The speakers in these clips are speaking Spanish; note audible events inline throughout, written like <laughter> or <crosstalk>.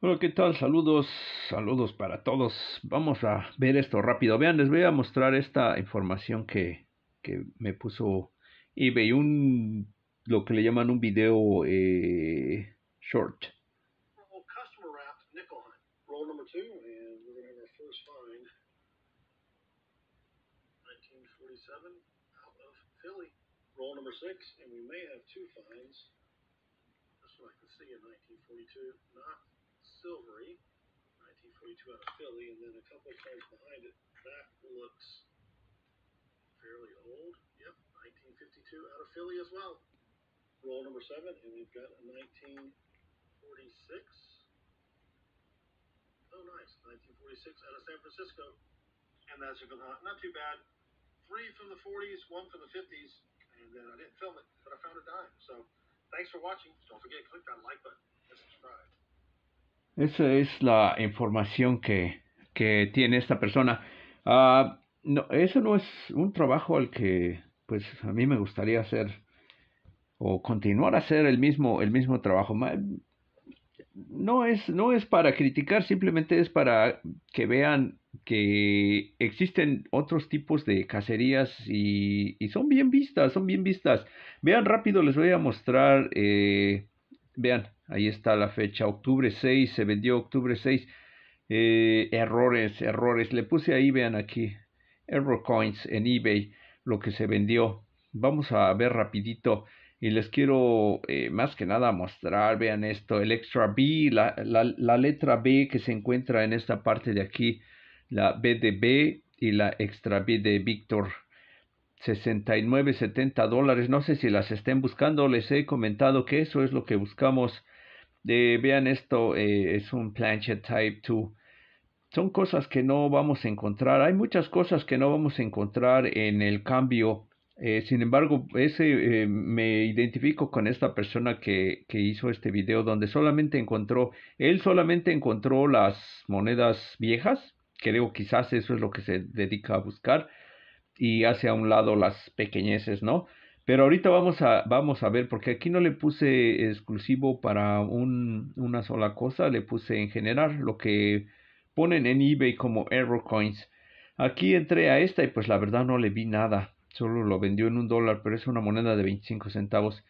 Hola, ¿qué tal? Saludos, saludos para todos. Vamos a ver esto rápido. Vean, les voy a mostrar esta información que me puso eBay, lo que le llaman un video eh, short. Customer wrapped nickel hunt, roll number two, and we're going to have our first find, 1947, out of Philly. Roll number six, and we may have two finds, justo lo que puedo ver en 1942, no. Silvery, 1942 out of Philly, and then a couple of cars behind it. That looks fairly old. Yep, 1952 out of Philly as well. Roll number seven, and we've got a 1946. Oh, nice, 1946 out of San Francisco. And that's a good hunt. Not too bad. Three from the 40s, one from the 50s, and then I didn't film it, but I found a dime. So thanks for watching. Don't forget to click that like button and subscribe. Esa es la información que, tiene esta persona. Ah, eso no es un trabajo al que pues a mí me gustaría hacer o continuar a hacer el mismo, el mismo trabajo. No es, no es para criticar, simplemente es para que vean que existen otros tipos de cacerías y, y son bien vistas, son bien vistas. Vean rápido, les voy a mostrar, eh, vean, Ahí está la fecha, octubre 6, se vendió octubre 6. Eh, errores, errores. Le puse ahí, vean aquí, error coins en eBay, lo que se vendió. Vamos a ver rapidito y les quiero eh, más que nada mostrar, vean esto, el extra B, la, la, la, letra B que se encuentra en esta parte de aquí, la B de B y la extra B de Víctor. 69, 70 dólares. No sé si las estén buscando. Les he comentado que eso es lo que buscamos de vean esto, eh, es un planchet Type 2. Son cosas que no vamos a encontrar. Hay muchas cosas que no vamos a encontrar en el cambio. Eh, sin embargo, ese, eh, me identifico con esta persona que, que, hizo este video donde solamente encontró, él solamente encontró las monedas viejas. Creo quizás eso es lo que se dedica a buscar y hace a un lado las pequeñeces, ¿no? Pero ahorita vamos a, vamos a ver, porque aquí no le puse exclusivo para una sola cosa, le puse en general lo que ponen en eBay como error coins. Aquí entré a esta y pues la verdad no le vi nada, solo lo vendió en un dólar, pero es una moneda de 25 centavos.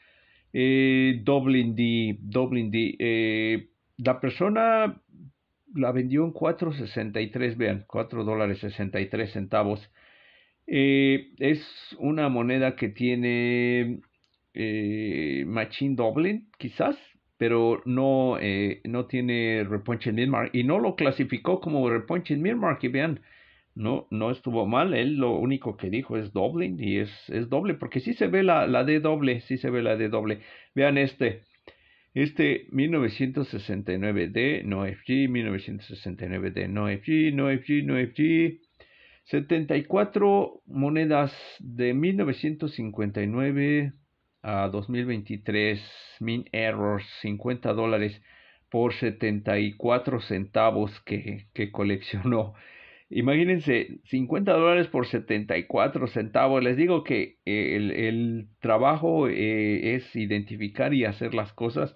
Eh, Dublin D, Dublin D. Eh, la persona la vendió en 4.63, vean, 4 dólares 63 centavos. Eh, es una moneda que tiene eh, Machine Doblin, quizás, pero no, eh, no tiene Reponche Midmark y no lo clasificó como Reponche Midmark. Y vean, no, no estuvo mal. Él lo único que dijo es doubling y es, es doble, porque sí se ve la, la D doble, sí se ve la D doble. Vean este. Este 1969 no FG, 1969 d no FG, no FG. 74 monedas de 1959 a 2023, min errors, 50 dólares por 74 centavos que, que coleccionó. Imagínense, 50 dólares por 74 centavos. Les digo que eh, el, el trabajo eh, es identificar y hacer las cosas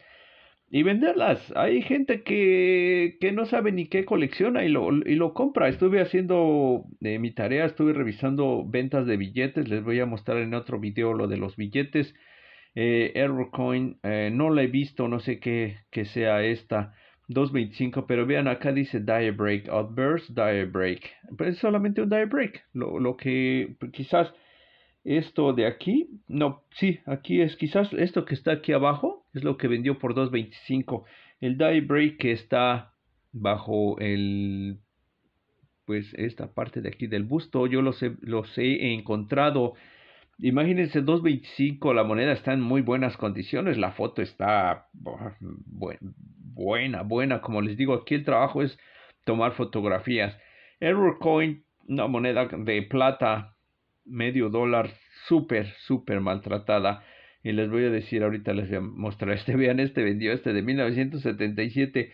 y venderlas. Hay gente que, no sabe ni qué colecciona y lo, y lo compra. Estuve haciendo eh, mi tarea, estuve revisando ventas de billetes. Les voy a mostrar en otro video lo de los billetes. Eh, Errorcoin, eh, no la he visto, no sé qué, sea esta. 2.25, pero vean acá dice die Break, Outburst, die Break. Pero es solamente un die Break. Lo, lo que pues, quizás esto de aquí, no, sí, aquí es quizás esto que está aquí abajo es lo que vendió por 2.25. El break que está bajo el pues esta parte de aquí del busto, yo los he, los he encontrado. Imagínense 2.25, la moneda está en muy buenas condiciones, la foto está buena, buena, como les digo, aquí el trabajo es tomar fotografías. Error Coin, una moneda de plata, medio dólar, súper, súper maltratada y les voy a decir ahorita, les voy a mostrar este, <laughs> vean este, vendió este de 1977.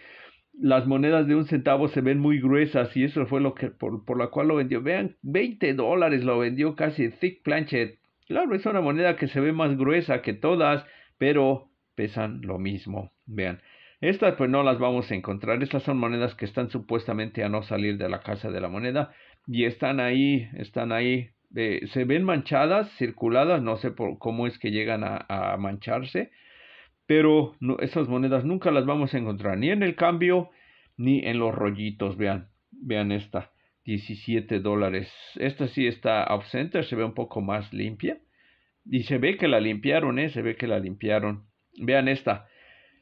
Las monedas de un centavo se ven muy gruesas y eso fue lo que por, por la cual lo vendió. Vean, 20 dólares lo vendió casi Thick Planchet. Claro, es una moneda que se ve más gruesa que todas, pero pesan lo mismo. Vean, estas pues no las vamos a encontrar. Estas son monedas que están supuestamente a no salir de la casa de la moneda y están ahí, están ahí se ven manchadas, circuladas, no sé por cómo es que llegan a, mancharse, pero esas monedas nunca las vamos a encontrar, ni en el cambio, ni en los rollitos, vean, vean esta, 17 dólares, esta sí está off center, se ve un poco más limpia, y se ve que la limpiaron, ¿eh? se ve que la limpiaron, vean esta,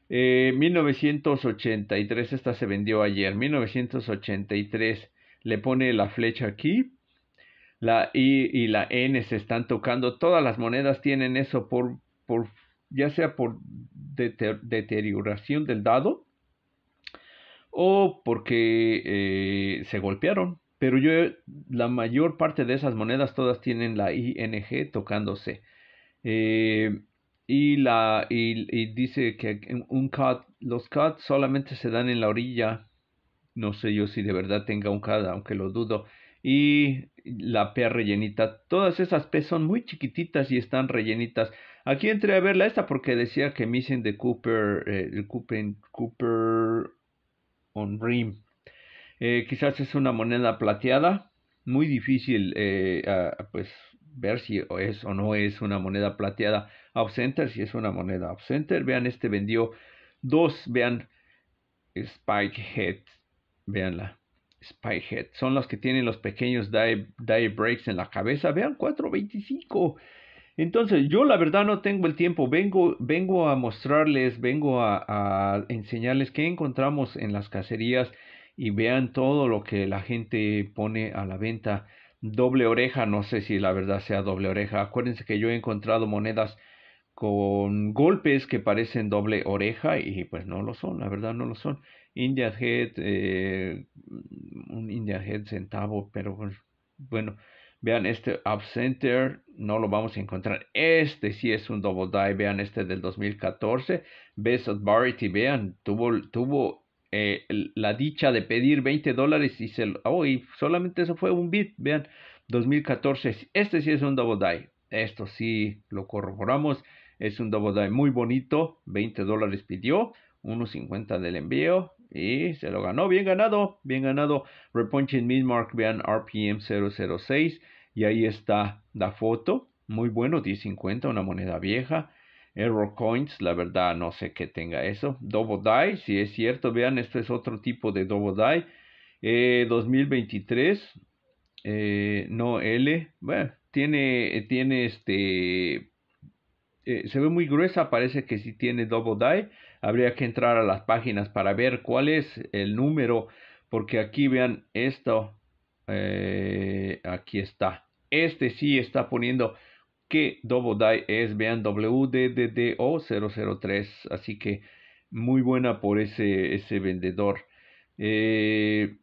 1983, eh, esta se vendió ayer, 1983, le pone la flecha aquí, la I y la N se están tocando. Todas las monedas tienen eso por, ya sea por deterioración del dado o porque eh, se golpearon. Pero yo, la mayor parte de esas monedas todas tienen la ING tocándose. Eh, y, la, y, dice que un cut, los cuts solamente se dan en la orilla. No sé yo si de verdad tenga un cut, aunque lo dudo. Y la P rellenita. Todas esas P son muy chiquititas y están rellenitas. Aquí entré a verla esta porque decía que Missing de Cooper, eh, el Cooper, Cooper on Rim. Eh, quizás es una moneda plateada. Muy difícil, eh, pues, ver si es o no es una moneda plateada. Center. si es una moneda Center. Vean, este vendió dos. Vean, Spike Head. Veanla. Spyhead. Son los que tienen los pequeños die, breaks en la cabeza. Vean, 4.25. Entonces, yo la verdad no tengo el tiempo. Vengo, vengo a mostrarles, vengo a, a, enseñarles qué encontramos en las cacerías y vean todo lo que la gente pone a la venta. Doble oreja, no sé si la verdad sea doble oreja. Acuérdense que yo he encontrado monedas con golpes que parecen doble oreja y pues no lo son, la verdad no lo son. India Head, eh, un India Head centavo, pero bueno, vean este Up Center, no lo vamos a encontrar. Este sí es un double die, vean este del 2014, Best of vean, tuvo, tuvo eh, la dicha de pedir 20 dólares y, se, oh, solamente eso fue un bit, vean, 2014, este sí es un double die, esto sí lo corroboramos. Es un double die muy bonito, 20 dólares pidió, 1.50 del envío y se lo ganó, bien ganado, bien ganado. Repunching Midmark, vean RPM 006 y ahí está la foto, muy bueno, 10.50, una moneda vieja. Error Coins, la verdad no sé qué tenga eso. Double Die, si es cierto, vean, esto es otro tipo de Double Die. 2023, eh, eh, no L, bueno, tiene, tiene este eh, se ve muy gruesa, parece que sí tiene double die. Habría que entrar a las páginas para ver cuál es el número, porque aquí vean esto, eh, aquí está. Este sí está poniendo que double die es, vean WDDO003, así que muy buena por ese, ese vendedor. Eh,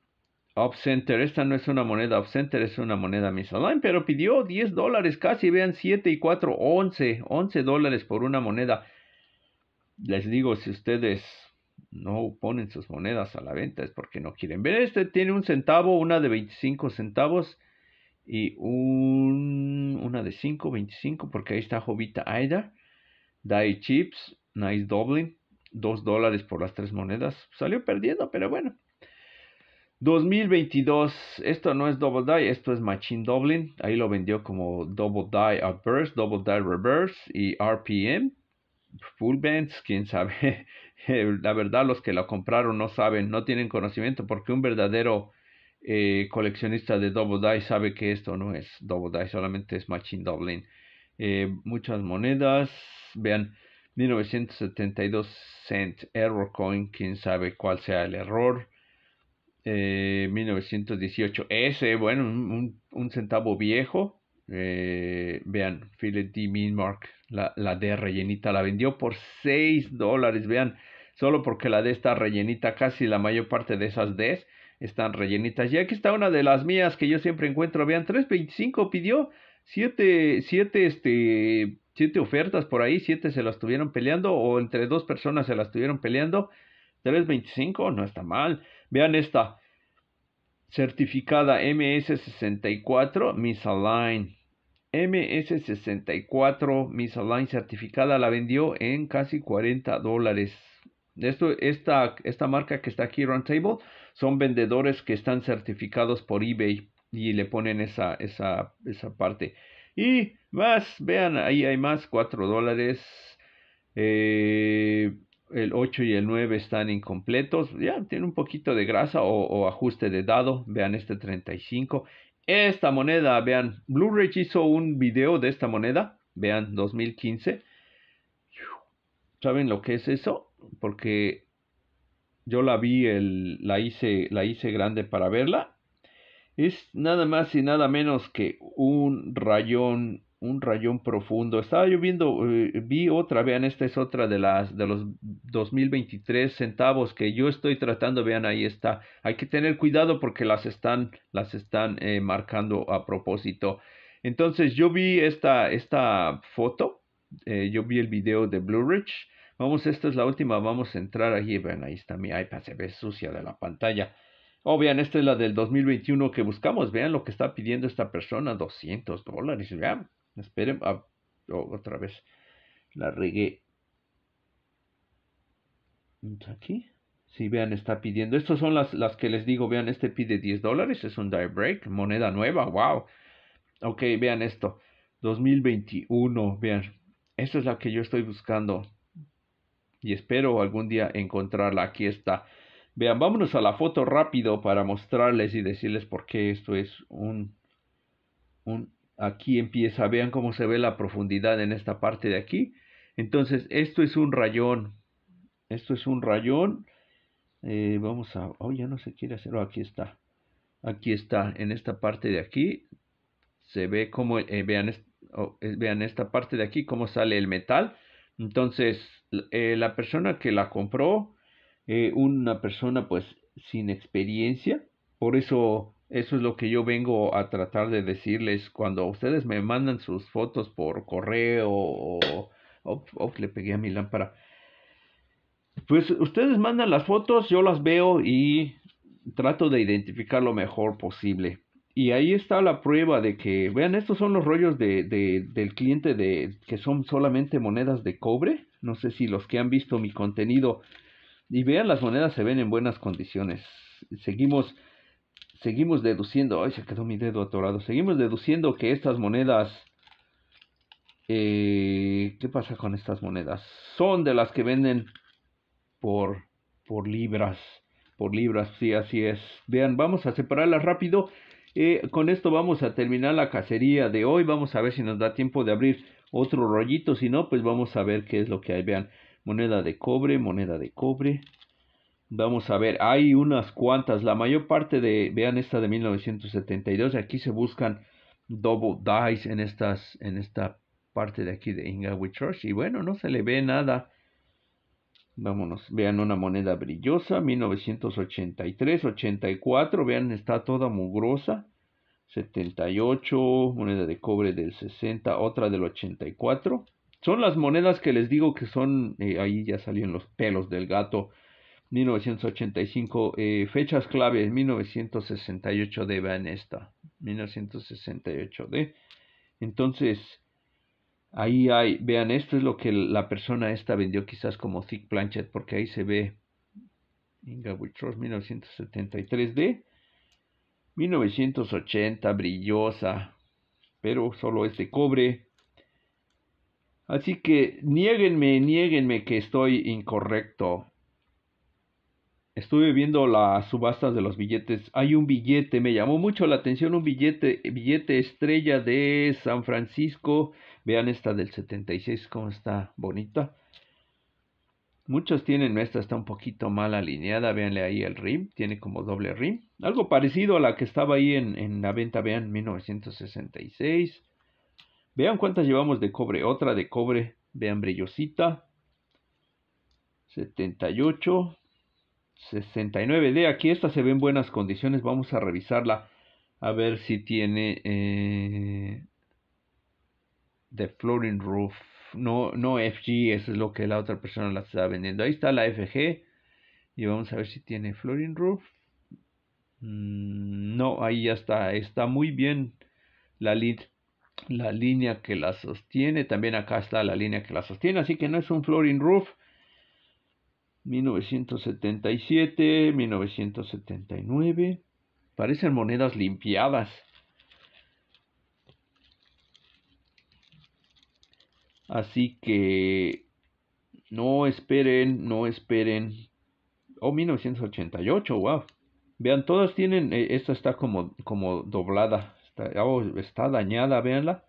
off center. Esta no es una moneda off center, es una moneda Misaline, pero pidió 10 dólares casi. Vean, 7 y 4, 11. 11 dólares por una moneda. Les digo, si ustedes no ponen sus monedas a la venta es porque no quieren. Ver, este tiene un centavo, una de 25 centavos y una de 5, 25, porque ahí está Jovita Aida. Dai Chips, Nice dobling, 2 dólares por las tres monedas. Salió perdiendo, pero bueno. 2022, esto no es Double Die, esto es Machine Doubling. Ahí lo vendió como Double Die Adverse, Double Die Reverse y RPM. Full Bands, quién sabe. <laughs> La verdad, los que lo compraron no saben, no tienen conocimiento, porque un verdadero eh, coleccionista de Double Die sabe que esto no es Double Die, solamente es Machine Doubling. Eh, muchas monedas, vean, 1972 cent error coin, quién sabe cuál sea el error. 1918. Eh, Ese, bueno, un, un centavo viejo. Eh, vean, Philip D. Minmark, la, la D rellenita, la vendió por 6 dólares. Vean, solo porque la D está rellenita, casi la mayor parte de esas Ds están rellenitas. Y aquí está una de las mías que yo siempre encuentro. Vean, 3.25 pidió, 7, 7, este, 7 ofertas por ahí, 7 se las estuvieron peleando o entre dos personas se las estuvieron peleando. 3.25 no está mal. Vean esta. Certificada MS64 align MS64 align certificada la vendió en casi 40 dólares. Esto, esta, esta marca que está aquí, Roundtable, son vendedores que están certificados por eBay y le ponen esa, esa, esa parte. Y más, vean, ahí hay más, 4 dólares. Eh, el 8 y el 9 están incompletos, ya tiene un poquito de grasa o, ajuste de dado, vean este 35. Esta moneda, vean, Blue Ridge hizo un video de esta moneda, vean, 2015. ¿Saben lo que es eso? Porque yo la vi, la, hice, la hice grande para verla. Es nada más y nada menos que un rayón un rayón profundo. Estaba lloviendo. Eh, vi otra, vean, esta es otra de las de los 2023 centavos que yo estoy tratando, vean, ahí está. Hay que tener cuidado porque las están, las están eh, marcando a propósito. Entonces, yo vi esta, esta foto, eh, yo vi el video de Blue Ridge. Vamos, esta es la última, vamos a entrar aquí, vean, ahí está mi iPad, se ve sucia de la pantalla. Oh, vean, esta es la del 2021 que buscamos. Vean lo que está pidiendo esta persona, 200 dólares. Vean, Esperen, ah, otra vez. La regué. Aquí. Si vean, está pidiendo. Estas son las, las que les digo. Vean, este pide 10 dólares. Es un die break. Moneda nueva. Wow. Ok, vean esto. 2021. Vean. Esta es la que yo estoy buscando. Y espero algún día encontrarla. Aquí está. Vean, vámonos a la foto rápido para mostrarles y decirles por qué esto es un, un aquí empieza, vean cómo se ve la profundidad en esta parte de aquí. Entonces, esto es un rayón, esto es un rayón. Eh, vamos a, oh, ya no se quiere hacer, oh, aquí está, aquí está, en esta parte de aquí, se ve como, eh, vean, oh, eh, vean esta parte de aquí, cómo sale el metal. Entonces, la persona que la compró, una persona pues sin experiencia, por eso eso es lo que yo vengo a tratar de decirles cuando ustedes me mandan sus fotos por correo o... le pegué a mi lámpara. Pues ustedes mandan las fotos, yo las veo y trato de identificar lo mejor posible. Y ahí está la prueba de que, vean, estos son los rollos de, del cliente de que son solamente monedas de cobre. No sé si los que han visto mi contenido y vean, las monedas se ven en buenas condiciones. Seguimos seguimos deduciendo, ay, se quedó mi dedo atorado, seguimos deduciendo que estas monedas, eh, ¿qué pasa con estas monedas? Son de las que venden por, por libras, por libras, sí, así es. Vean, vamos a separarlas rápido. Eh, con esto vamos a terminar la cacería de hoy. Vamos a ver si nos da tiempo de abrir otro rollito. Si no, pues vamos a ver qué es lo que hay. Vean, moneda de cobre, moneda de cobre, Vamos a ver, hay unas cuantas, la mayor parte de, vean esta de 1972, aquí se buscan double dice en, estas, en esta parte de aquí de Inga Church y bueno, no se le ve nada. Vámonos, vean una moneda brillosa, 1983, 84, vean, está toda mugrosa. 78, moneda de cobre del 60, otra del 84. Son las monedas que les digo que son, eh, ahí ya salieron los pelos del gato 1985, eh, fechas clave, 1968 vean esta, 1968 d Entonces, ahí hay, vean, esto es lo que la persona esta vendió quizás como Thick Planchet, porque ahí se ve Inga 1973 d 1980, brillosa, pero solo es de cobre. Así que nieguenme, nieguenme que estoy incorrecto estuve viendo las subastas de los billetes. Hay un billete, me llamó mucho la atención un billete, billete estrella de San Francisco. Vean esta del 76, cómo está bonita. Muchos tienen esta, está un poquito mal alineada. Veanle ahí el rim, tiene como doble rim. Algo parecido a la que estaba ahí en, en la venta, vean, 1966. Vean cuántas llevamos de cobre. Otra de cobre, vean brillosita. 78. 69D. Aquí esta se ve en buenas condiciones. Vamos a revisarla a ver si tiene eh, The Flooring Roof. No, no FG, eso es lo que la otra persona la está vendiendo. Ahí está la FG. Y vamos a ver si tiene flooring Roof. Mm, no, ahí ya está. Está muy bien la la línea que la sostiene. También acá está la línea que la sostiene. Así que no es un flooring roof. 1977, 1979. Parecen monedas limpiadas. Así que no esperen, no esperen. Oh, 1988, wow. Vean, todas tienen, eh, esta está como, como doblada, oh, está, dañada, véanla.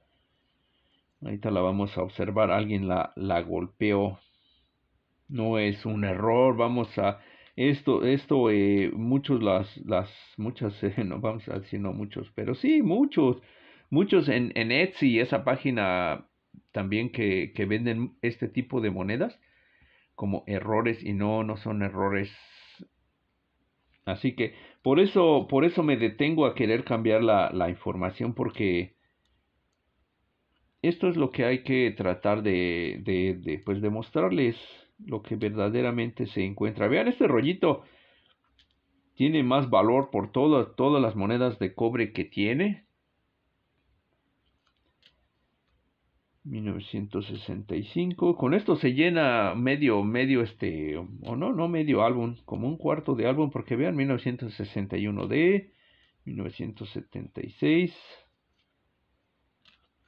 Ahorita la vamos a observar, alguien la, la golpeó no es un error, vamos a esto, esto, eh, muchos las, las, muchas, <laughs> eh, no vamos a decir no muchos, pero sí, muchos, muchos en, en Etsy, esa página también que, que, venden este tipo de monedas, como errores y no, no son errores. Así que por eso, por eso me detengo a querer cambiar la, la información porque esto es lo que hay que tratar de, de, de pues, demostrarles lo que verdaderamente se encuentra. Vean, este rollito tiene más valor por todas todas las monedas de cobre que tiene. 1965. Con esto se llena medio, medio este, o no, no medio álbum, como un cuarto de álbum, porque vean, 1961 de, 1976.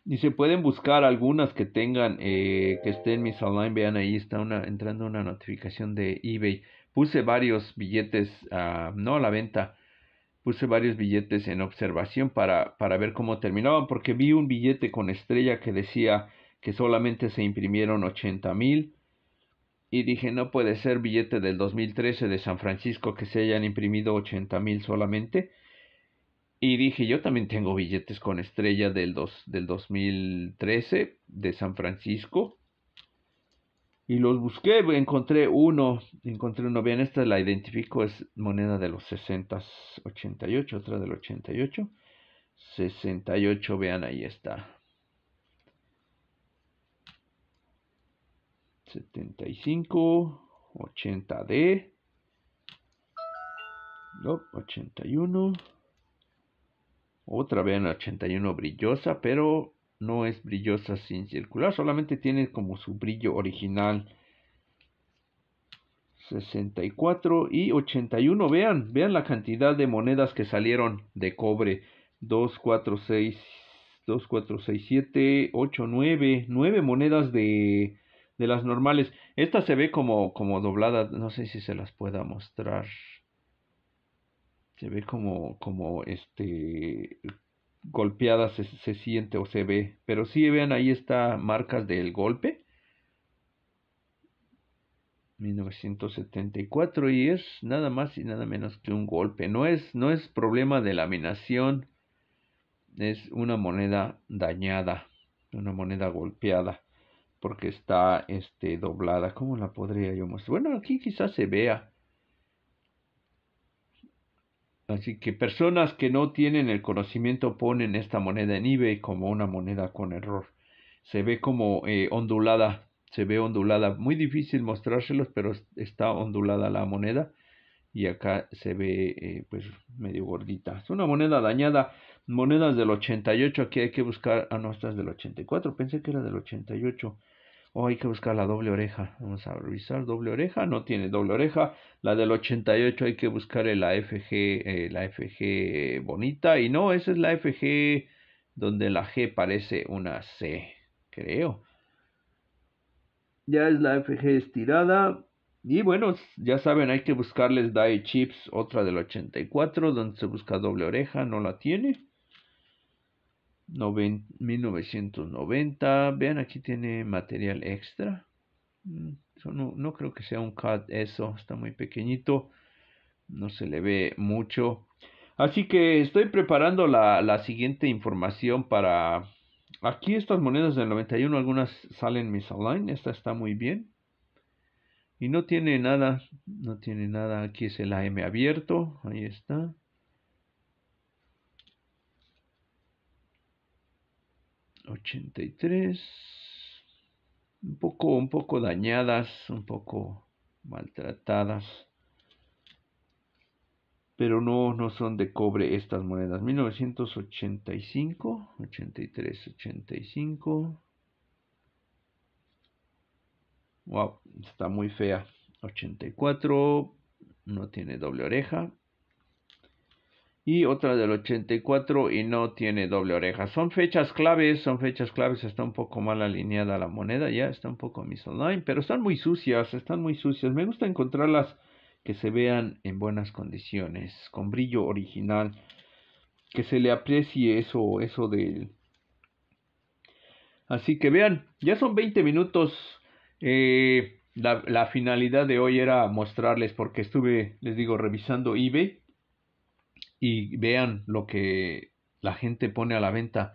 Y se pueden buscar algunas que tengan, eh, que estén mis online. Vean ahí está una, entrando una notificación de eBay. Puse varios billetes, ah, no a la venta, puse varios billetes en observación para, para ver cómo terminaban, porque vi un billete con estrella que decía que solamente se imprimieron 80 mil. Y dije, no puede ser billete del 2013 de San Francisco que se hayan imprimido 80 mil solamente. Y dije, yo también tengo billetes con estrella del, del 2013 de San Francisco. Y los busqué, encontré uno, encontré uno, bien, esta la identifico, es moneda de los 60, 88, otra del 88, 68, vean, ahí está. 75, 80D, 81. Otra vean, 81 brillosa, pero no es brillosa sin circular, solamente tiene como su brillo original 64 y 81. Vean, vean la cantidad de monedas que salieron de cobre. 2, 4, 6, 2, 4, 6, 7, 8, 9. 9 monedas de, de las normales. Esta se ve como, como doblada. No sé si se las pueda mostrar se ve como, como este golpeada se, se, siente o se ve. Pero sí, vean, ahí está marcas del golpe. 1974 y es nada más y nada menos que un golpe. No es, no es problema de laminación, es una moneda dañada, una moneda golpeada, porque está este, doblada. ¿Cómo la podría yo mostrar? Bueno, aquí quizás se vea Así que personas que no tienen el conocimiento ponen esta moneda en eBay como una moneda con error. Se ve como eh, ondulada, se ve ondulada. Muy difícil mostrárselos, pero está ondulada la moneda. Y acá se ve eh, pues medio gordita. Es una moneda dañada. Monedas del 88, aquí hay que buscar. a ah, no, del del 84. Pensé que era del 88. O oh, hay que buscar la doble oreja. Vamos a revisar doble oreja. No tiene doble oreja. La del 88 hay que buscar eh, la FG, la FG bonita. Y no, esa es la FG donde la G parece una C, creo. Ya es la FG estirada. Y bueno, ya saben, hay que buscarles Die Chips, otra del 84, donde se busca doble oreja, no la tiene. 1990. Vean, aquí tiene material extra. Mm, no, creo que sea un CAD eso, está muy pequeñito, no se le ve mucho. Así que estoy preparando la, siguiente información para... Aquí estas monedas del 91, algunas salen mis online, esta está muy bien. Y no tiene nada, no tiene nada, aquí es el AM abierto, ahí está. 83, un poco, un poco dañadas, un poco maltratadas, pero no, no son de cobre estas monedas. 1985, 83, 85. Wow, está muy fea. 84, no tiene doble oreja y otra del 84 y no tiene doble oreja. Son fechas claves, son fechas claves, está un poco mal alineada la moneda, ya está un poco online. pero están muy sucias, están muy sucias. Me gusta encontrarlas que se vean en buenas condiciones, con brillo original, que se le aprecie eso, eso del... Así que vean, ya son 20 minutos. Eh, la, la finalidad de hoy era mostrarles porque estuve, les digo, revisando eBay y vean lo que la gente pone a la venta.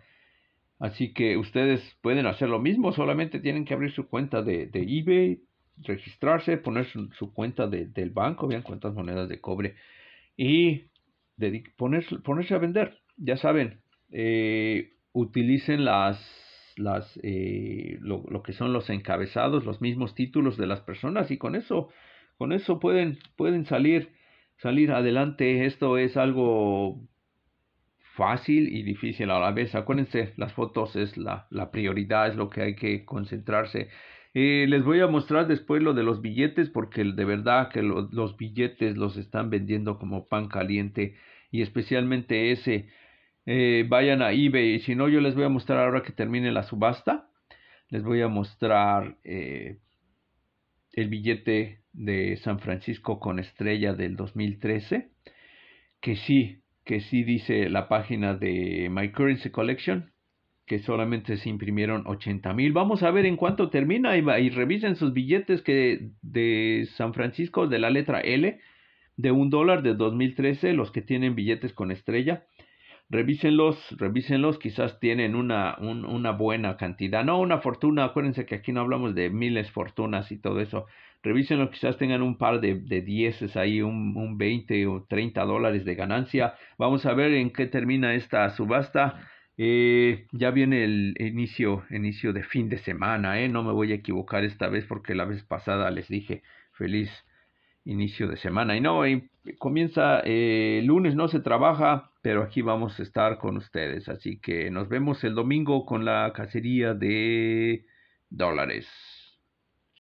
Así que ustedes pueden hacer lo mismo, solamente tienen que abrir su cuenta de, de eBay, registrarse, poner su, cuenta del banco, vean cuántas monedas de cobre y ponerse, a vender. Ya saben, eh, utilicen las, las eh, lo, lo, que son los encabezados, los mismos títulos de las personas y con eso, con eso pueden, pueden salir salir adelante. Esto es algo fácil y difícil a la vez. Acuérdense, las fotos es la, prioridad, es lo que hay que concentrarse. Eh, les voy a mostrar después lo de los billetes porque de verdad que los billetes los están vendiendo como pan caliente y especialmente ese. Eh, vayan a eBay. Si no, yo les voy a mostrar ahora que termine la subasta. Les voy a mostrar eh, el billete de San Francisco con estrella del 2013, que sí, que sí dice la página de My Currency Collection, que solamente se imprimieron 80 mil. Vamos a ver en cuánto termina y, revisen sus billetes que de San Francisco de la letra L de un dólar de 2013, los que tienen billetes con estrella revísenlos, revísenlos, quizás tienen una, una buena cantidad, no una fortuna, acuérdense que aquí no hablamos de miles fortunas y todo eso, revísenlos, quizás tengan un par de, de dieces ahí, un, un 20 o 30 dólares de ganancia, vamos a ver en qué termina esta subasta. Eh, ya viene el inicio, inicio de fin de semana, eh. no me voy a equivocar esta vez porque la vez pasada les dije feliz inicio de semana. Y no, comienza eh, lunes, no se trabaja, pero aquí vamos a estar con ustedes. Así que nos vemos el domingo con la cacería de dólares.